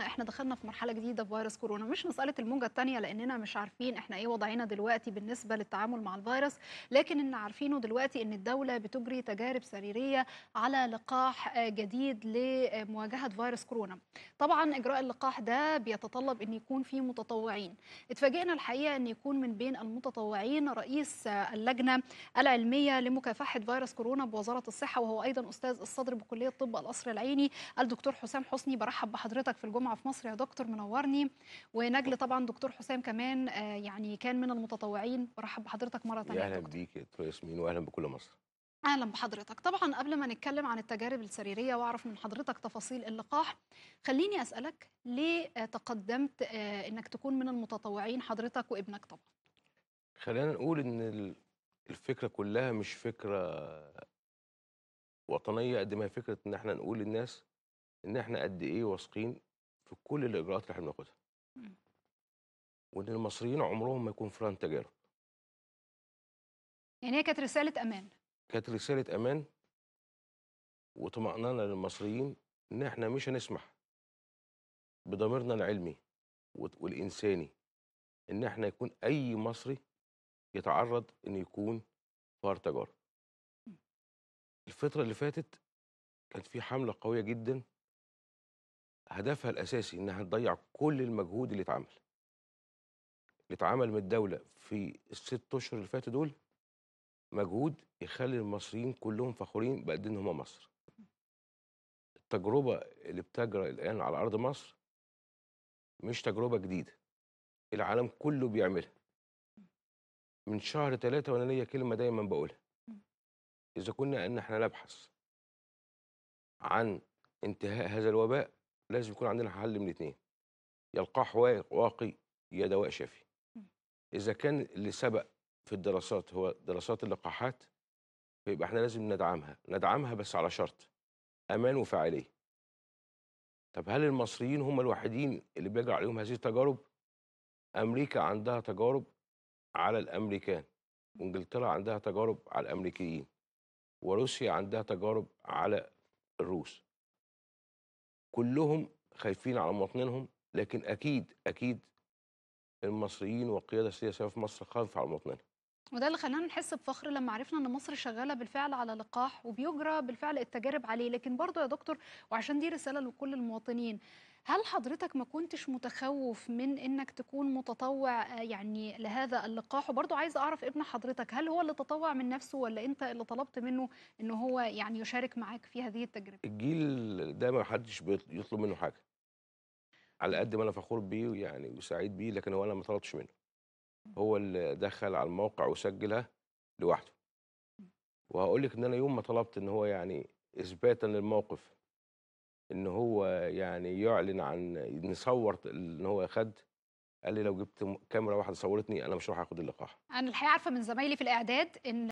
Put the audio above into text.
احنا دخلنا في مرحله جديده في فيروس كورونا مش مساله الموجه الثانيه لاننا مش عارفين احنا ايه وضعنا دلوقتي بالنسبه للتعامل مع الفيروس لكن اللي عارفينه دلوقتي ان الدوله بتجري تجارب سريريه على لقاح آه، جديد لمواجهه فيروس كورونا طبعا اجراء اللقاح ده بيتطلب ان يكون فيه متطوعين اتفاجئنا الحقيقه ان يكون من بين المتطوعين رئيس آه، اللجنه العلميه لمكافحه فيروس كورونا بوزاره الصحه وهو ايضا استاذ الصدر بكليه طب القصر العيني الدكتور حسام حسني برحب بحضرتك في الجمعه الجامعه في مصر يا دكتور منورني ونجل طبعا دكتور حسام كمان آه، يعني كان من المتطوعين برحب بحضرتك مره ثانيه اهلا بيك يا دكتور ياسمين واهلا بكل مصر اهلا بحضرتك طبعا قبل ما نتكلم عن التجارب السريريه واعرف من حضرتك تفاصيل اللقاح خليني اسالك ليه تقدمت آه، انك تكون من المتطوعين حضرتك وابنك طبعا خلينا نقول ان الفكره كلها مش فكره وطنيه قد ما هي فكره ان احنا نقول للناس ان احنا قد ايه واثقين في كل الاجراءات اللي احنا بناخدها إمم. وان المصريين عمرهم ما يكون فران تجارب يعني هي كانت رساله امان كانت رساله امان وطمأنينة للمصريين ان احنا مش هنسمح بضميرنا العلمي والانساني ان احنا يكون اي مصري يتعرض ان يكون فار تجارب إمم. الفتره اللي فاتت كانت في حمله قويه جدا هدفها الاساسي انها تضيع كل المجهود اللي اتعمل اللي اتعمل من الدوله في الست اشهر اللي فاتوا دول مجهود يخلي المصريين كلهم فخورين بقد إيه ان هم مصر التجربه اللي بتجرى الان على ارض مصر مش تجربه جديده العالم كله بيعملها من شهر ثلاثة وانا ليا كلمه دايما بقولها اذا كنا ان احنا نبحث عن انتهاء هذا الوباء لازم يكون عندنا حل من اثنين يا القاح واقي يا دواء شافي إمم. اذا كان اللي سبق في الدراسات هو دراسات اللقاحات فيبقى احنا لازم ندعمها ندعمها بس على شرط امان وفاعليه طب هل المصريين هم الوحيدين اللي بيجرى عليهم هذه التجارب امريكا عندها تجارب على الامريكان وانجلترا عندها تجارب على الامريكيين وروسيا عندها تجارب على الروس كلهم خايفين على مواطنينهم لكن اكيد اكيد المصريين والقياده السياسيه في مصر خايفه على مواطنينها وده اللي خلانا نحس بفخر لما عرفنا ان مصر شغاله بالفعل على لقاح وبيجرى بالفعل التجارب عليه لكن برضه يا دكتور وعشان دي رساله لكل المواطنين هل حضرتك ما كنتش متخوف من انك تكون متطوع آه، يعني لهذا اللقاح وبرضه عايز اعرف ابن حضرتك هل هو اللي تطوع من نفسه ولا انت اللي طلبت منه ان هو يعني يشارك معاك في هذه التجربه الجيل ده ما حدش بيطلب منه حاجه على قد ما انا فخور بيه يعني وسعيد بيه لكن هو انا ما طلبتش منه هو اللي دخل على الموقع وسجلها لوحده وهقول لك ان انا يوم ما طلبت ان هو يعني اثباتا للموقف ان هو يعني يعلن عن ان صور ان هو خد قال لي لو جبت كاميرا واحده صورتني انا مش هروح اخد اللقاح انا الحقيقه عارفه من زمايلي في الاعداد ان